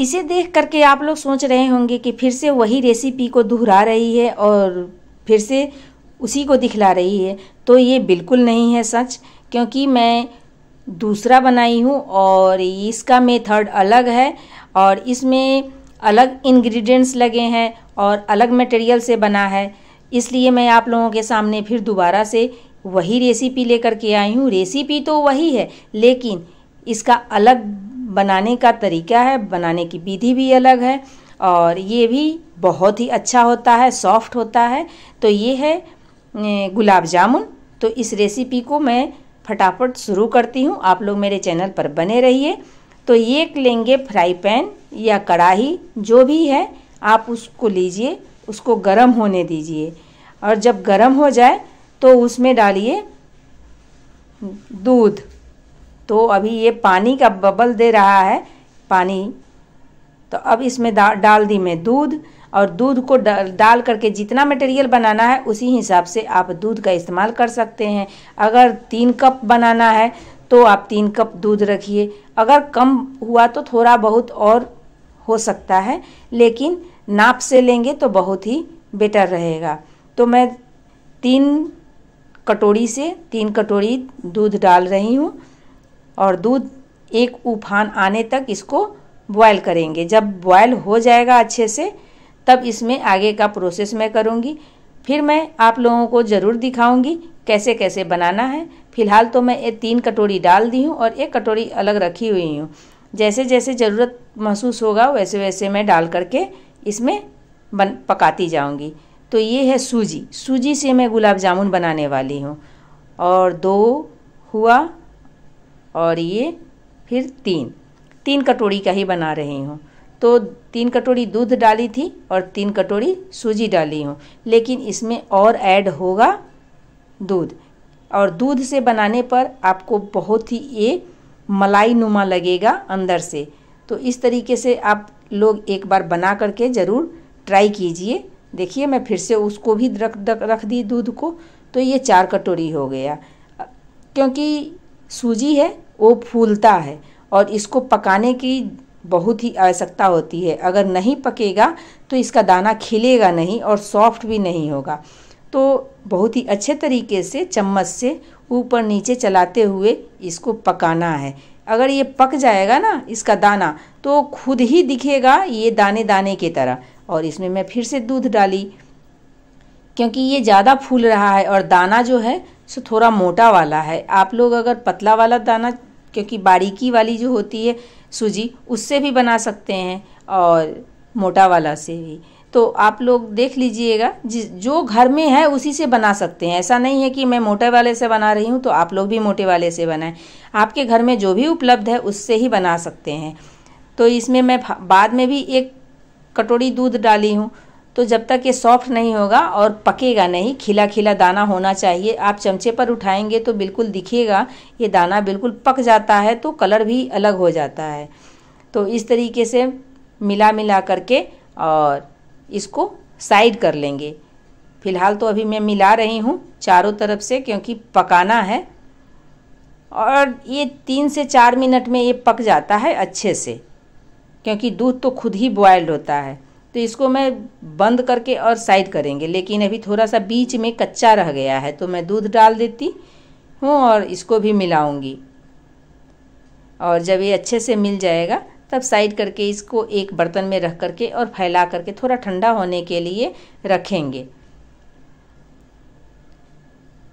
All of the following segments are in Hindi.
इसे देख करके आप लोग सोच रहे होंगे कि फिर से वही रेसिपी को दोहरा रही है और फिर से उसी को दिखला रही है तो ये बिल्कुल नहीं है सच क्योंकि मैं दूसरा बनाई हूँ और इसका मेथड अलग है और इसमें अलग इंग्रेडिएंट्स लगे हैं और अलग मटेरियल से बना है इसलिए मैं आप लोगों के सामने फिर दोबारा से वही रेसिपी लेकर के आई हूँ रेसिपी तो वही है लेकिन इसका अलग बनाने का तरीका है बनाने की विधि भी अलग है और ये भी बहुत ही अच्छा होता है सॉफ्ट होता है तो ये है गुलाब जामुन तो इस रेसिपी को मैं फटाफट शुरू करती हूँ आप लोग मेरे चैनल पर बने रहिए तो ये लेंगे फ्राई पैन या कढ़ाही जो भी है आप उसको लीजिए उसको गर्म होने दीजिए और जब गर्म हो जाए तो उसमें डालिए दूध तो अभी ये पानी का बबल दे रहा है पानी तो अब इसमें डा, डाल दी मैं दूध और दूध को डाल करके जितना मटेरियल बनाना है उसी हिसाब से आप दूध का इस्तेमाल कर सकते हैं अगर तीन कप बनाना है तो आप तीन कप दूध रखिए अगर कम हुआ तो थोड़ा बहुत और हो सकता है लेकिन नाप से लेंगे तो बहुत ही बेटर रहेगा तो मैं तीन कटोरी से तीन कटोरी दूध डाल रही हूँ और दूध एक उफान आने तक इसको बॉयल करेंगे जब बॉयल हो जाएगा अच्छे से तब इसमें आगे का प्रोसेस मैं करूँगी फिर मैं आप लोगों को ज़रूर दिखाऊंगी कैसे कैसे बनाना है फिलहाल तो मैं ये तीन कटोरी डाल दी हूँ और एक कटोरी अलग रखी हुई हूँ जैसे जैसे ज़रूरत महसूस होगा वैसे वैसे मैं डाल करके इसमें बन पकाती जाऊँगी तो ये है सूजी सूजी से मैं गुलाब जामुन बनाने वाली हूँ और दो हुआ और ये फिर तीन तीन कटोरी का ही बना रही हूँ तो तीन कटोरी दूध डाली थी और तीन कटोरी सूजी डाली हूँ लेकिन इसमें और ऐड होगा दूध और दूध से बनाने पर आपको बहुत ही ये मलाई नुमा लगेगा अंदर से तो इस तरीके से आप लोग एक बार बना करके ज़रूर ट्राई कीजिए देखिए मैं फिर से उसको भी रख रख दी दूध को तो ये चार कटोरी हो गया क्योंकि सूजी है वो फूलता है और इसको पकाने की बहुत ही आवश्यकता होती है अगर नहीं पकेगा तो इसका दाना खिलेगा नहीं और सॉफ्ट भी नहीं होगा तो बहुत ही अच्छे तरीके से चम्मच से ऊपर नीचे चलाते हुए इसको पकाना है अगर ये पक जाएगा ना इसका दाना तो खुद ही दिखेगा ये दाने दाने की तरह और इसमें मैं फिर से दूध डाली क्योंकि ये ज़्यादा फूल रहा है और दाना जो है सो थोड़ा मोटा वाला है आप लोग अगर पतला वाला दाना क्योंकि बारीकी वाली जो होती है सूजी उससे भी बना सकते हैं और मोटा वाला से भी तो आप लोग देख लीजिएगा जिस जो घर में है उसी से बना सकते हैं ऐसा नहीं है कि मैं मोटे वाले से बना रही हूँ तो आप लोग भी मोटे वाले से बनाएं आपके घर में जो भी उपलब्ध है उससे ही बना सकते हैं तो इसमें मैं बाद में भी एक कटोरी दूध डाली हूँ तो जब तक ये सॉफ्ट नहीं होगा और पकेगा नहीं खिला खिला दाना होना चाहिए आप चमचे पर उठाएंगे तो बिल्कुल दिखेगा ये दाना बिल्कुल पक जाता है तो कलर भी अलग हो जाता है तो इस तरीके से मिला मिला करके और इसको साइड कर लेंगे फ़िलहाल तो अभी मैं मिला रही हूँ चारों तरफ से क्योंकि पकाना है और ये तीन से चार मिनट में ये पक जाता है अच्छे से क्योंकि दूध तो खुद ही बॉयल्ड होता है तो इसको मैं बंद करके और साइड करेंगे लेकिन अभी थोड़ा सा बीच में कच्चा रह गया है तो मैं दूध डाल देती हूँ और इसको भी मिलाऊँगी और जब ये अच्छे से मिल जाएगा तब साइड करके इसको एक बर्तन में रख करके और फैला करके थोड़ा ठंडा होने के लिए रखेंगे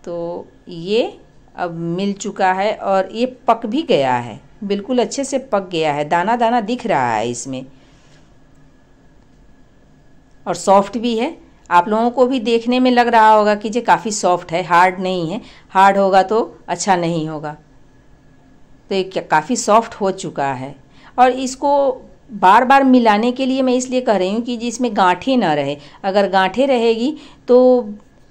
तो ये अब मिल चुका है और ये पक भी गया है बिल्कुल अच्छे से पक गया है दाना दाना दिख रहा है इसमें और सॉफ्ट भी है आप लोगों को भी देखने में लग रहा होगा कि ये काफ़ी सॉफ्ट है हार्ड नहीं है हार्ड होगा तो अच्छा नहीं होगा तो ये काफ़ी सॉफ्ट हो चुका है और इसको बार बार मिलाने के लिए मैं इसलिए कह रही हूँ कि इसमें गांठें ना रहे अगर गांठें रहेगी तो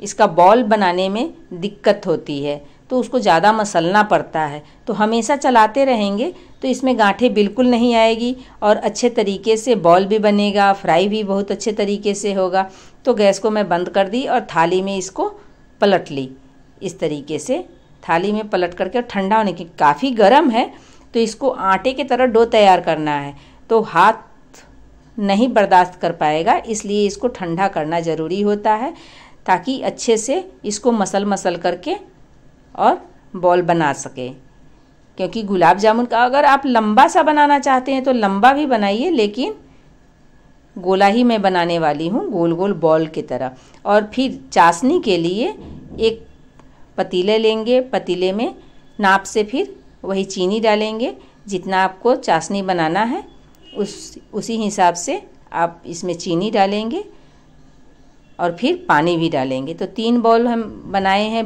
इसका बॉल बनाने में दिक्कत होती है तो उसको ज़्यादा मसलना पड़ता है तो हमेशा चलाते रहेंगे तो इसमें गांठे बिल्कुल नहीं आएगी और अच्छे तरीके से बॉल भी बनेगा फ्राई भी बहुत अच्छे तरीके से होगा तो गैस को मैं बंद कर दी और थाली में इसको पलट ली इस तरीके से थाली में पलट करके ठंडा होने की काफ़ी गर्म है तो इसको आटे की तरह डो तैयार करना है तो हाथ नहीं बर्दाश्त कर पाएगा इसलिए इसको ठंडा करना ज़रूरी होता है ताकि अच्छे से इसको मसल मसल करके और बॉल बना सके क्योंकि गुलाब जामुन का अगर आप लंबा सा बनाना चाहते हैं तो लंबा भी बनाइए लेकिन गोला ही मैं बनाने वाली हूँ गोल गोल बॉल की तरह और फिर चाशनी के लिए एक पतीले लेंगे पतीले में नाप से फिर वही चीनी डालेंगे जितना आपको चाशनी बनाना है उस उसी हिसाब से आप इसमें चीनी डालेंगे और फिर पानी भी डालेंगे तो तीन बॉल हम बनाए हैं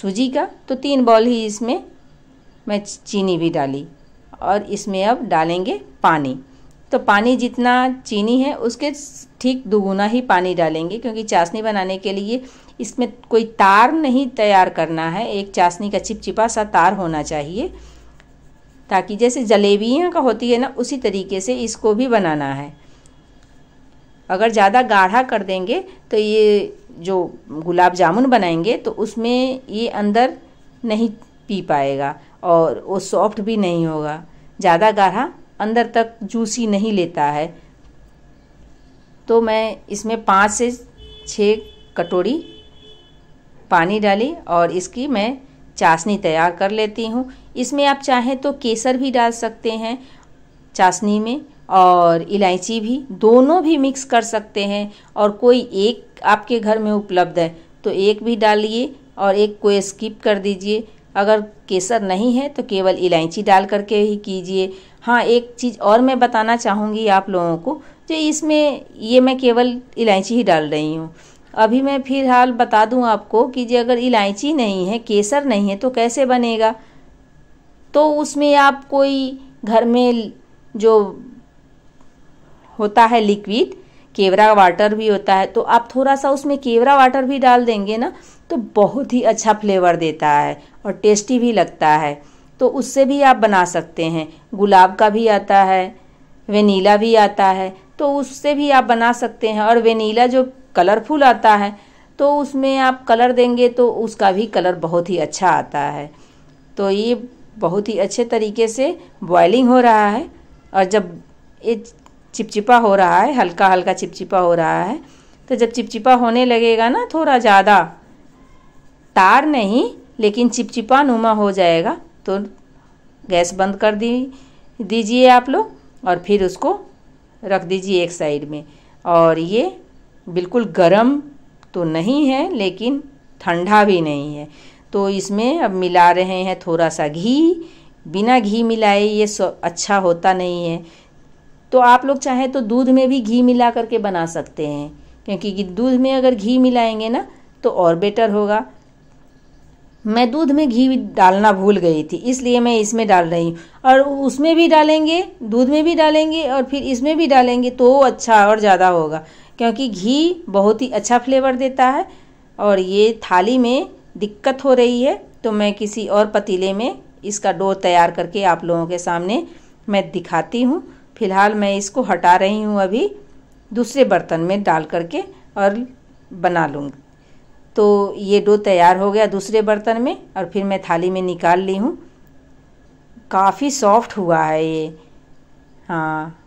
सूजी का तो तीन बॉल ही इसमें मैं चीनी भी डाली और इसमें अब डालेंगे पानी तो पानी जितना चीनी है उसके ठीक दोगुना ही पानी डालेंगे क्योंकि चाशनी बनाने के लिए इसमें कोई तार नहीं तैयार करना है एक चाशनी का चिपचिपा सा तार होना चाहिए ताकि जैसे जलेबियाँ का होती है ना उसी तरीके से इसको भी बनाना है अगर ज़्यादा गाढ़ा कर देंगे तो ये जो गुलाब जामुन बनाएंगे तो उसमें ये अंदर नहीं पी पाएगा और वो सॉफ्ट भी नहीं होगा ज़्यादा गाढ़ा अंदर तक जूसी नहीं लेता है तो मैं इसमें पाँच से छः कटोरी पानी डाली और इसकी मैं चाशनी तैयार कर लेती हूँ इसमें आप चाहें तो केसर भी डाल सकते हैं चाशनी में और इलायची भी दोनों भी मिक्स कर सकते हैं और कोई एक आपके घर में उपलब्ध है तो एक भी डालिए और एक को स्किप कर दीजिए अगर केसर नहीं है तो केवल इलायची डाल करके ही कीजिए हाँ एक चीज़ और मैं बताना चाहूँगी आप लोगों को जो इसमें ये मैं केवल इलायची ही डाल रही हूँ अभी मैं फिलहाल बता दूँ आपको कि जो अगर इलायची नहीं है केसर नहीं है तो कैसे बनेगा तो उसमें आप कोई घर में जो होता है लिक्विड केवरा वाटर भी होता है तो आप थोड़ा सा उसमें केवरा वाटर भी डाल देंगे ना तो बहुत ही अच्छा फ्लेवर देता है और टेस्टी भी लगता है तो उससे भी आप बना सकते हैं गुलाब का भी आता है वेनीला भी आता है तो उससे भी आप बना सकते हैं और वेनीला जो कलरफुल आता है तो उसमें आप कलर देंगे तो उसका भी कलर बहुत ही अच्छा आता है तो ये बहुत ही अच्छे तरीके से बॉयलिंग हो रहा है और जब ये चिपचिपा हो रहा है हल्का हल्का चिपचिपा हो रहा है तो जब चिपचिपा होने लगेगा ना थोड़ा ज़्यादा तार नहीं लेकिन चिपचिपा नुमा हो जाएगा तो गैस बंद कर दी दीजिए आप लोग और फिर उसको रख दीजिए एक साइड में और ये बिल्कुल गर्म तो नहीं है लेकिन ठंडा भी नहीं है तो इसमें अब मिला रहे हैं थोड़ा सा घी बिना घी मिलाए ये अच्छा होता नहीं है तो आप लोग चाहे तो दूध में भी घी मिला करके बना सकते हैं क्योंकि दूध में अगर घी मिलाएंगे ना तो और बेटर होगा मैं दूध में घी डालना भूल गई थी इसलिए मैं इसमें डाल रही हूँ और उसमें भी डालेंगे दूध में भी डालेंगे और फिर इसमें भी डालेंगे तो अच्छा और ज़्यादा होगा क्योंकि घी बहुत ही अच्छा फ्लेवर देता है और ये थाली में दिक्कत हो रही है तो मैं किसी और पतीले में इसका डो तैयार करके आप लोगों के सामने मैं दिखाती हूँ फ़िलहाल मैं इसको हटा रही हूँ अभी दूसरे बर्तन में डाल करके और बना लूँगी तो ये डो तैयार हो गया दूसरे बर्तन में और फिर मैं थाली में निकाल ली हूँ काफ़ी सॉफ्ट हुआ है ये हाँ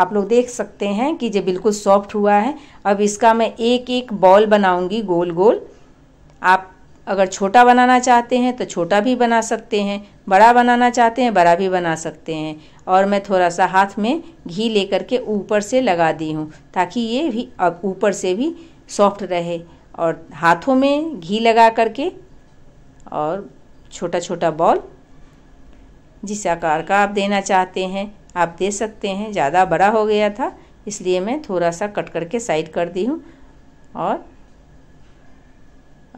आप लोग देख सकते हैं कि ये बिल्कुल सॉफ्ट हुआ है अब इसका मैं एक एक बॉल बनाऊंगी गोल गोल आप अगर छोटा बनाना चाहते हैं तो छोटा भी बना सकते हैं बड़ा बनाना चाहते हैं बड़ा भी बना सकते हैं और मैं थोड़ा सा हाथ में घी लेकर के ऊपर से लगा दी हूँ ताकि ये भी अब ऊपर से भी सॉफ्ट रहे और हाथों में घी लगा करके और छोटा छोटा बॉल जिस आकार का आप देना चाहते हैं आप दे सकते हैं ज़्यादा बड़ा हो गया था इसलिए मैं थोड़ा सा कट करके साइड कर दी हूँ और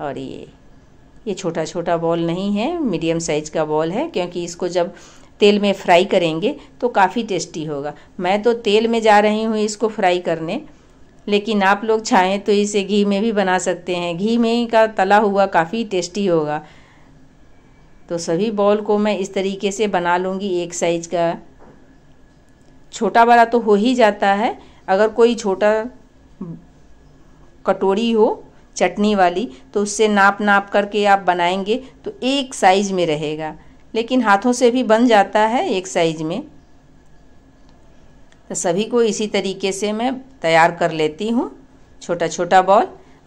और ये ये छोटा छोटा बॉल नहीं है मीडियम साइज़ का बॉल है क्योंकि इसको जब तेल में फ्राई करेंगे तो काफ़ी टेस्टी होगा मैं तो तेल में जा रही हूँ इसको फ्राई करने लेकिन आप लोग चाहें तो इसे घी में भी बना सकते हैं घी में का तला हुआ काफ़ी टेस्टी होगा तो सभी बॉल को मैं इस तरीके से बना लूँगी एक साइज का छोटा बड़ा तो हो ही जाता है अगर कोई छोटा कटोरी हो चटनी वाली तो उससे नाप नाप करके आप बनाएंगे तो एक साइज़ में रहेगा लेकिन हाथों से भी बन जाता है एक साइज़ में तो सभी को इसी तरीके से मैं तैयार कर लेती हूँ छोटा छोटा बॉल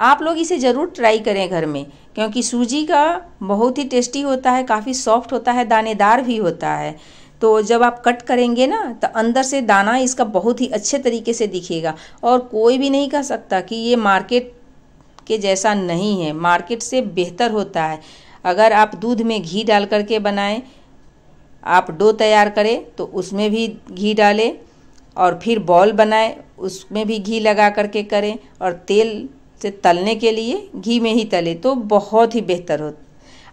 आप लोग इसे ज़रूर ट्राई करें घर में क्योंकि सूजी का बहुत ही टेस्टी होता है काफ़ी सॉफ्ट होता है दानेदार भी होता है तो जब आप कट करेंगे ना तो अंदर से दाना इसका बहुत ही अच्छे तरीके से दिखेगा और कोई भी नहीं कह सकता कि ये मार्केट के जैसा नहीं है मार्केट से बेहतर होता है अगर आप दूध में घी डाल करके बनाएं आप डो तैयार करें तो उसमें भी घी डालें और फिर बॉल बनाएं उसमें भी घी लगा करके करें और तेल से तलने के लिए घी में ही तले तो बहुत ही बेहतर हो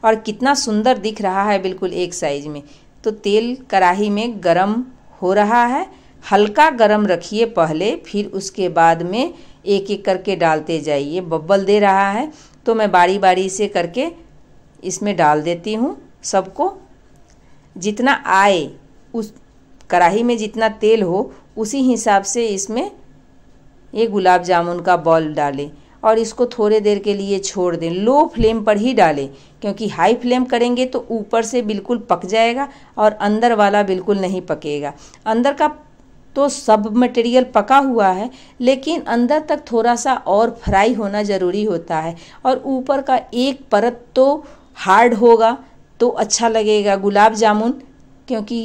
और कितना सुंदर दिख रहा है बिल्कुल एक साइज में तो तेल कढ़ाही में गरम हो रहा है हल्का गरम रखिए पहले फिर उसके बाद में एक एक करके डालते जाइए बब्बल दे रहा है तो मैं बारी बारी से करके इसमें डाल देती हूँ सबको जितना आए उस कढ़ाई में जितना तेल हो उसी हिसाब से इसमें ये गुलाब जामुन का बॉल डालें और इसको थोड़े देर के लिए छोड़ दें लो फ्लेम पर ही डालें क्योंकि हाई फ्लेम करेंगे तो ऊपर से बिल्कुल पक जाएगा और अंदर वाला बिल्कुल नहीं पकेगा अंदर का तो सब मटेरियल पका हुआ है लेकिन अंदर तक थोड़ा सा और फ्राई होना ज़रूरी होता है और ऊपर का एक परत तो हार्ड होगा तो अच्छा लगेगा गुलाब जामुन क्योंकि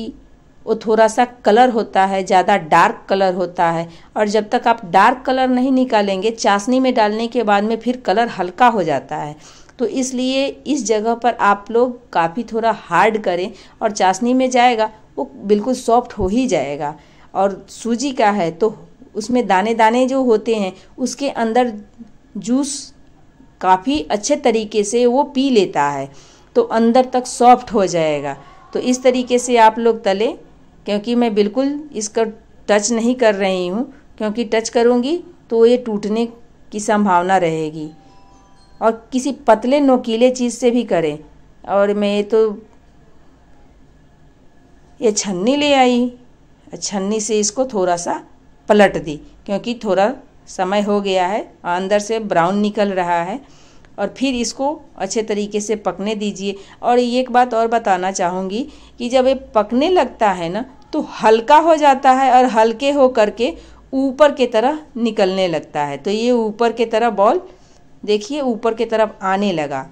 वो थोड़ा सा कलर होता है ज़्यादा डार्क कलर होता है और जब तक आप डार्क कलर नहीं निकालेंगे चाशनी में डालने के बाद में फिर कलर हल्का हो जाता है तो इसलिए इस जगह पर आप लोग काफ़ी थोड़ा हार्ड करें और चाशनी में जाएगा वो बिल्कुल सॉफ्ट हो ही जाएगा और सूजी का है तो उसमें दाने दाने जो होते हैं उसके अंदर जूस काफ़ी अच्छे तरीके से वो पी लेता है तो अंदर तक सॉफ्ट हो जाएगा तो इस तरीके से आप लोग तले क्योंकि मैं बिल्कुल इसका टच नहीं कर रही हूँ क्योंकि टच करूँगी तो ये टूटने की संभावना रहेगी और किसी पतले नोकीले चीज़ से भी करें और मैं ये तो ये छन्नी ले आई छन्नी से इसको थोड़ा सा पलट दी क्योंकि थोड़ा समय हो गया है और अंदर से ब्राउन निकल रहा है और फिर इसको अच्छे तरीके से पकने दीजिए और एक बात और बताना चाहूँगी कि जब ये पकने लगता है ना तो हल्का हो जाता है और हल्के हो करके ऊपर के तरह निकलने लगता है तो ये ऊपर के तरह बॉल देखिए ऊपर के तरफ आने लगा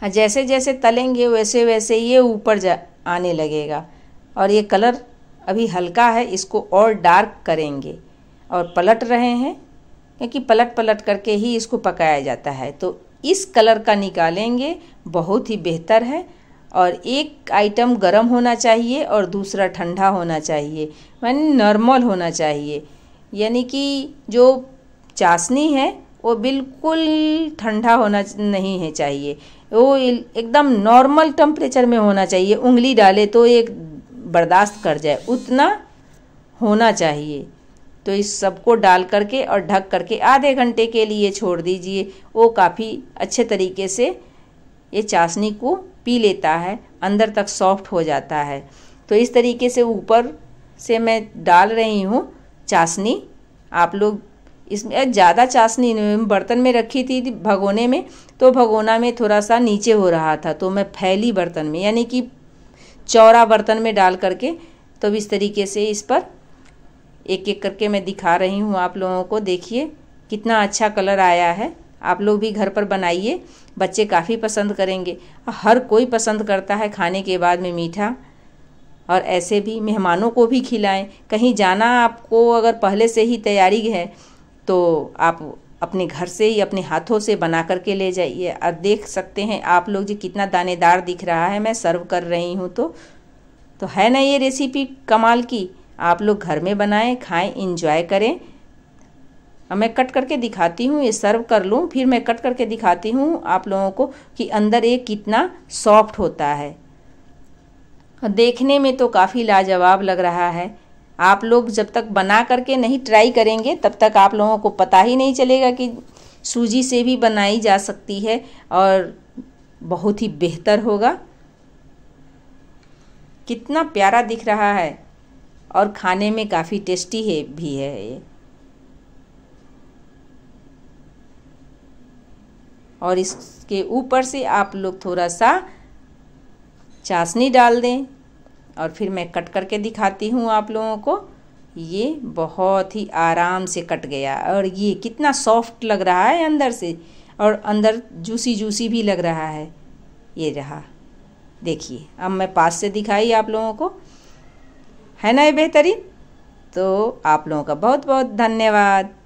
हाँ जैसे जैसे तलेंगे वैसे वैसे ये ऊपर जा आने लगेगा और ये कलर अभी हल्का है इसको और डार्क करेंगे और पलट रहे हैं क्योंकि पलट पलट करके ही इसको पकाया जाता है तो इस कलर का निकालेंगे बहुत ही बेहतर है और एक आइटम गर्म होना चाहिए और दूसरा ठंडा होना चाहिए यानी नॉर्मल होना चाहिए यानी कि जो चाशनी है वो बिल्कुल ठंडा होना नहीं है चाहिए वो एकदम नॉर्मल टेम्परेचर में होना चाहिए उंगली डाले तो एक बर्दाश्त कर जाए उतना होना चाहिए तो इस सबको डाल करके और ढक करके आधे घंटे के लिए छोड़ दीजिए वो काफ़ी अच्छे तरीके से ये चाशनी को पी लेता है अंदर तक सॉफ्ट हो जाता है तो इस तरीके से ऊपर से मैं डाल रही हूँ चाशनी आप लोग इसमें ज़्यादा चाशनी बर्तन में रखी थी भगोने में तो भगोना में थोड़ा सा नीचे हो रहा था तो मैं फैली बर्तन में यानी कि चौरा बर्तन में डाल करके तो इस तरीके से इस पर एक एक करके मैं दिखा रही हूँ आप लोगों को देखिए कितना अच्छा कलर आया है आप लोग भी घर पर बनाइए बच्चे काफ़ी पसंद करेंगे हर कोई पसंद करता है खाने के बाद में मीठा और ऐसे भी मेहमानों को भी खिलाएं कहीं जाना आपको अगर पहले से ही तैयारी है तो आप अपने घर से ही अपने हाथों से बना करके ले जाइए और देख सकते हैं आप लोग जी कितना दानेदार दिख रहा है मैं सर्व कर रही हूँ तो तो है ना ये रेसिपी कमाल की आप लोग घर में बनाएं खाएं इंजॉय करें और मैं कट करके दिखाती हूँ ये सर्व कर लूँ फिर मैं कट करके दिखाती हूँ आप लोगों को कि अंदर ये कितना सॉफ्ट होता है और देखने में तो काफ़ी लाजवाब लग रहा है आप लोग जब तक बना करके नहीं ट्राई करेंगे तब तक आप लोगों को पता ही नहीं चलेगा कि सूजी से भी बनाई जा सकती है और बहुत ही बेहतर होगा कितना प्यारा दिख रहा है और खाने में काफ़ी टेस्टी है भी है ये और इसके ऊपर से आप लोग थोड़ा सा चाशनी डाल दें और फिर मैं कट करके दिखाती हूँ आप लोगों को ये बहुत ही आराम से कट गया और ये कितना सॉफ्ट लग रहा है अंदर से और अंदर जूसी जूसी भी लग रहा है ये रहा देखिए अब मैं पास से दिखाई आप लोगों को है ना ये बेहतरीन तो आप लोगों का बहुत बहुत धन्यवाद